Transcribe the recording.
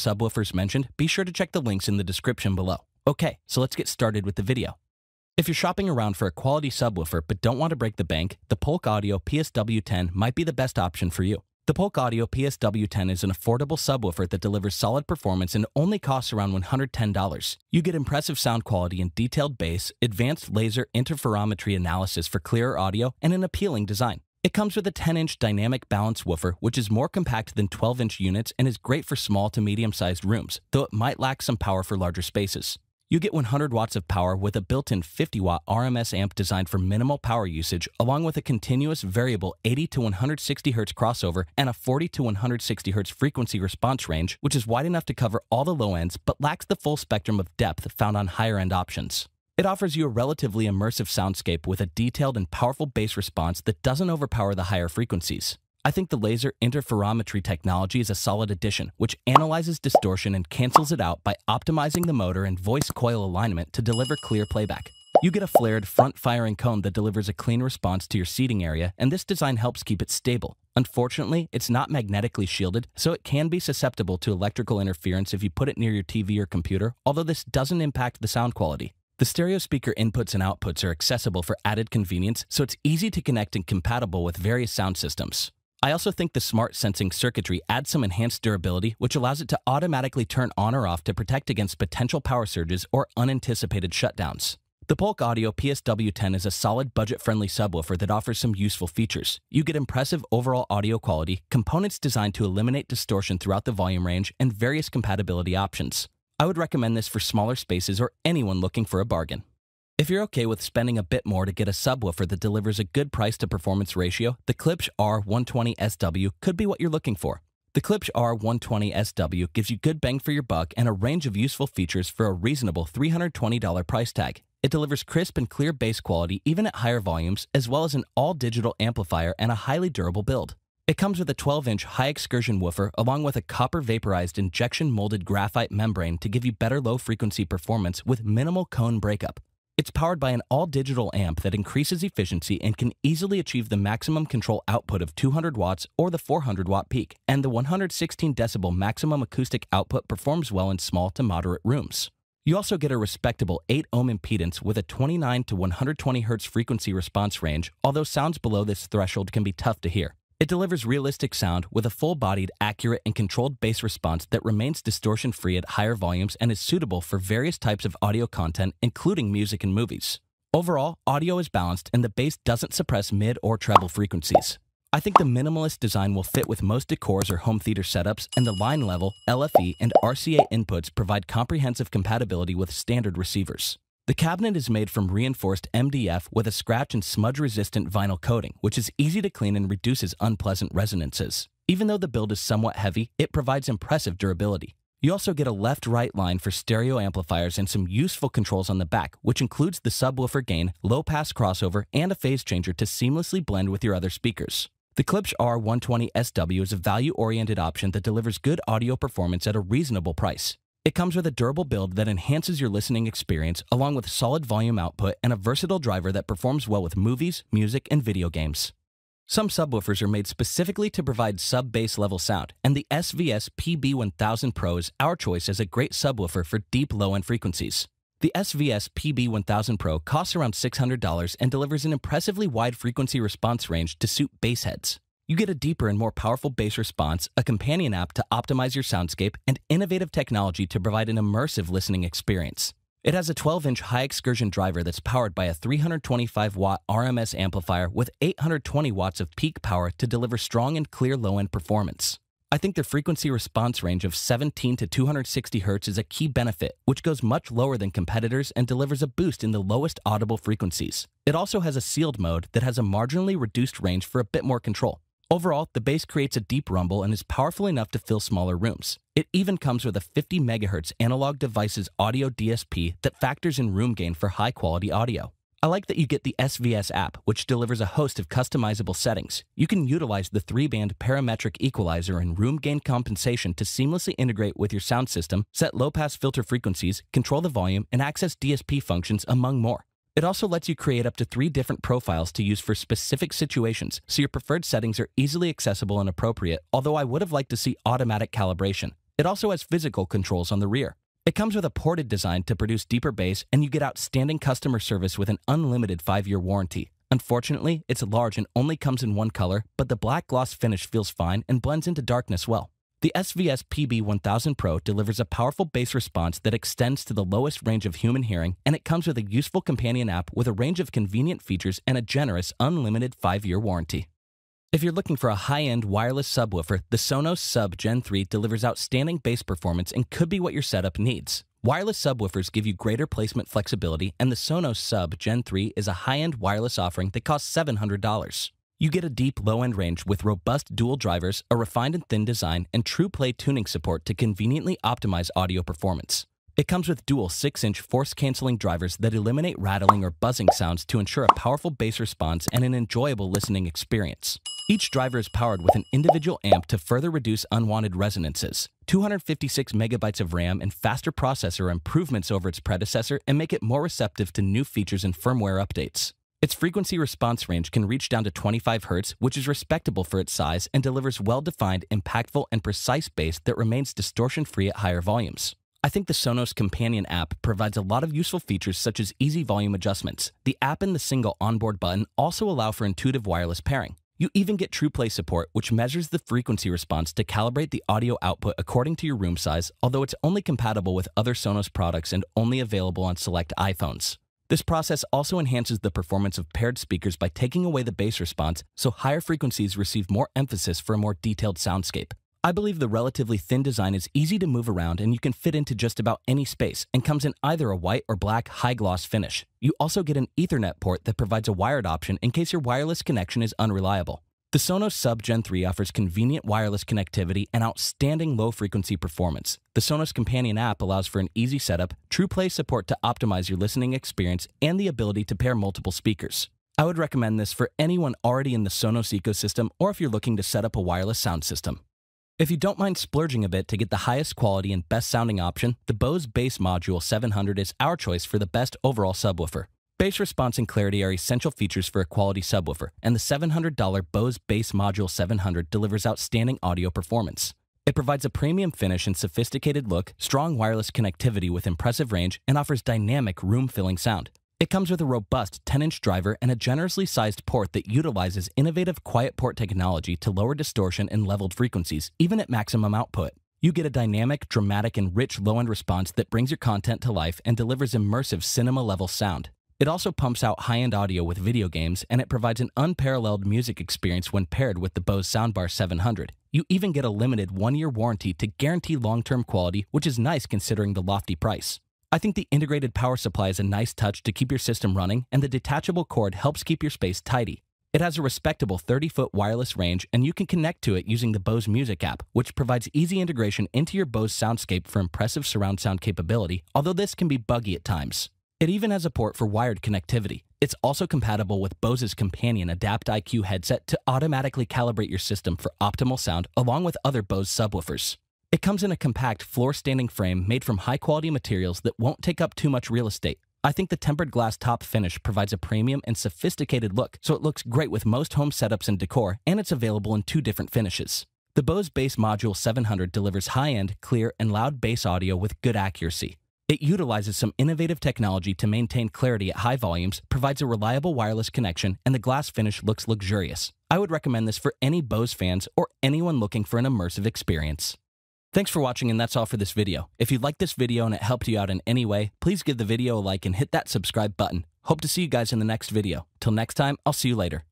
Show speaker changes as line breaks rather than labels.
subwoofers mentioned, be sure to check the links in the description below. Okay, so let's get started with the video. If you're shopping around for a quality subwoofer but don't want to break the bank, the Polk Audio PSW10 might be the best option for you. The Polk Audio PSW10 is an affordable subwoofer that delivers solid performance and only costs around $110. You get impressive sound quality and detailed bass, advanced laser interferometry analysis for clearer audio, and an appealing design. It comes with a 10-inch dynamic balance woofer, which is more compact than 12-inch units and is great for small to medium-sized rooms, though it might lack some power for larger spaces. You get 100 watts of power with a built-in 50-watt RMS amp designed for minimal power usage, along with a continuous variable 80 to 160 Hz crossover and a 40 to 160 Hz frequency response range, which is wide enough to cover all the low ends but lacks the full spectrum of depth found on higher-end options. It offers you a relatively immersive soundscape with a detailed and powerful bass response that doesn't overpower the higher frequencies. I think the laser interferometry technology is a solid addition, which analyzes distortion and cancels it out by optimizing the motor and voice coil alignment to deliver clear playback. You get a flared front firing cone that delivers a clean response to your seating area, and this design helps keep it stable. Unfortunately, it's not magnetically shielded, so it can be susceptible to electrical interference if you put it near your TV or computer, although this doesn't impact the sound quality. The stereo speaker inputs and outputs are accessible for added convenience, so it's easy to connect and compatible with various sound systems. I also think the smart sensing circuitry adds some enhanced durability, which allows it to automatically turn on or off to protect against potential power surges or unanticipated shutdowns. The Polk Audio PSW10 is a solid budget friendly subwoofer that offers some useful features. You get impressive overall audio quality, components designed to eliminate distortion throughout the volume range, and various compatibility options. I would recommend this for smaller spaces or anyone looking for a bargain. If you're okay with spending a bit more to get a subwoofer that delivers a good price to performance ratio, the Klipsch R120SW could be what you're looking for. The Klipsch R120SW gives you good bang for your buck and a range of useful features for a reasonable $320 price tag. It delivers crisp and clear bass quality even at higher volumes, as well as an all digital amplifier and a highly durable build. It comes with a 12 inch high excursion woofer along with a copper vaporized injection molded graphite membrane to give you better low frequency performance with minimal cone breakup. It's powered by an all digital amp that increases efficiency and can easily achieve the maximum control output of 200 watts or the 400 watt peak, and the 116 decibel maximum acoustic output performs well in small to moderate rooms. You also get a respectable 8 ohm impedance with a 29 to 120 Hz frequency response range, although sounds below this threshold can be tough to hear. It delivers realistic sound with a full bodied, accurate, and controlled bass response that remains distortion free at higher volumes and is suitable for various types of audio content, including music and movies. Overall, audio is balanced and the bass doesn't suppress mid or treble frequencies. I think the minimalist design will fit with most decors or home theater setups, and the line level, LFE, and RCA inputs provide comprehensive compatibility with standard receivers. The cabinet is made from reinforced MDF with a scratch and smudge resistant vinyl coating, which is easy to clean and reduces unpleasant resonances. Even though the build is somewhat heavy, it provides impressive durability. You also get a left right line for stereo amplifiers and some useful controls on the back, which includes the subwoofer gain, low pass crossover, and a phase changer to seamlessly blend with your other speakers. The Klipsch R120SW is a value oriented option that delivers good audio performance at a reasonable price. It comes with a durable build that enhances your listening experience, along with solid volume output and a versatile driver that performs well with movies, music, and video games. Some subwoofers are made specifically to provide sub bass level sound, and the SVS PB1000 Pro is our choice as a great subwoofer for deep low end frequencies. The SVS PB1000 Pro costs around $600 and delivers an impressively wide frequency response range to suit bass heads you get a deeper and more powerful bass response, a companion app to optimize your soundscape, and innovative technology to provide an immersive listening experience. It has a 12 inch high excursion driver that's powered by a 325 watt RMS amplifier with 820 watts of peak power to deliver strong and clear low end performance. I think the frequency response range of 17 to 260 Hz is a key benefit, which goes much lower than competitors and delivers a boost in the lowest audible frequencies. It also has a sealed mode that has a marginally reduced range for a bit more control. Overall, the bass creates a deep rumble and is powerful enough to fill smaller rooms. It even comes with a 50 MHz analog device's audio DSP that factors in room gain for high quality audio. I like that you get the SVS app, which delivers a host of customizable settings. You can utilize the three band parametric equalizer and room gain compensation to seamlessly integrate with your sound system, set low pass filter frequencies, control the volume, and access DSP functions, among more. It also lets you create up to three different profiles to use for specific situations, so your preferred settings are easily accessible and appropriate, although I would have liked to see automatic calibration. It also has physical controls on the rear. It comes with a ported design to produce deeper bass, and you get outstanding customer service with an unlimited 5-year warranty. Unfortunately, it's large and only comes in one color, but the black gloss finish feels fine and blends into darkness well. The SVS PB1000 Pro delivers a powerful bass response that extends to the lowest range of human hearing, and it comes with a useful companion app with a range of convenient features and a generous, unlimited 5 year warranty. If you're looking for a high end wireless subwoofer, the Sonos Sub Gen 3 delivers outstanding bass performance and could be what your setup needs. Wireless subwoofers give you greater placement flexibility, and the Sonos Sub Gen 3 is a high end wireless offering that costs $700 you get a deep low end range with robust dual drivers, a refined and thin design, and TruePlay tuning support to conveniently optimize audio performance. It comes with dual 6 inch force canceling drivers that eliminate rattling or buzzing sounds to ensure a powerful bass response and an enjoyable listening experience. Each driver is powered with an individual amp to further reduce unwanted resonances, 256 megabytes of RAM and faster processor improvements over its predecessor and make it more receptive to new features and firmware updates. Its frequency response range can reach down to 25 Hz, which is respectable for its size and delivers well defined, impactful, and precise bass that remains distortion free at higher volumes. I think the Sonos Companion app provides a lot of useful features such as easy volume adjustments. The app and the single onboard button also allow for intuitive wireless pairing. You even get TruePlay support, which measures the frequency response to calibrate the audio output according to your room size, although it's only compatible with other Sonos products and only available on select iPhones. This process also enhances the performance of paired speakers by taking away the bass response, so higher frequencies receive more emphasis for a more detailed soundscape. I believe the relatively thin design is easy to move around and you can fit into just about any space and comes in either a white or black high gloss finish. You also get an Ethernet port that provides a wired option in case your wireless connection is unreliable. The Sonos Sub Gen 3 offers convenient wireless connectivity and outstanding low frequency performance. The Sonos Companion app allows for an easy setup, true play support to optimize your listening experience, and the ability to pair multiple speakers. I would recommend this for anyone already in the Sonos ecosystem or if you're looking to set up a wireless sound system. If you don't mind splurging a bit to get the highest quality and best sounding option, the Bose Bass Module 700 is our choice for the best overall subwoofer. Bass response and clarity are essential features for a quality subwoofer, and the $700 Bose Bass Module 700 delivers outstanding audio performance. It provides a premium finish and sophisticated look, strong wireless connectivity with impressive range, and offers dynamic, room filling sound. It comes with a robust 10 inch driver and a generously sized port that utilizes innovative quiet port technology to lower distortion and leveled frequencies, even at maximum output. You get a dynamic, dramatic, and rich low end response that brings your content to life and delivers immersive cinema level sound. It also pumps out high end audio with video games, and it provides an unparalleled music experience when paired with the Bose Soundbar 700. You even get a limited one year warranty to guarantee long term quality, which is nice considering the lofty price. I think the integrated power supply is a nice touch to keep your system running, and the detachable cord helps keep your space tidy. It has a respectable 30 foot wireless range, and you can connect to it using the Bose Music app, which provides easy integration into your Bose soundscape for impressive surround sound capability, although this can be buggy at times. It even has a port for wired connectivity. It's also compatible with Bose's companion Adapt IQ headset to automatically calibrate your system for optimal sound along with other Bose subwoofers. It comes in a compact floor standing frame made from high quality materials that won't take up too much real estate. I think the tempered glass top finish provides a premium and sophisticated look, so it looks great with most home setups and decor, and it's available in two different finishes. The Bose Bass Module 700 delivers high end, clear, and loud bass audio with good accuracy. It utilizes some innovative technology to maintain clarity at high volumes, provides a reliable wireless connection, and the glass finish looks luxurious. I would recommend this for any Bose fans or anyone looking for an immersive experience. Thanks for watching and that's all for this video. If you liked this video and it helped you out in any way, please give the video a like and hit that subscribe button. Hope to see you guys in the next video. Till next time, I'll see you later.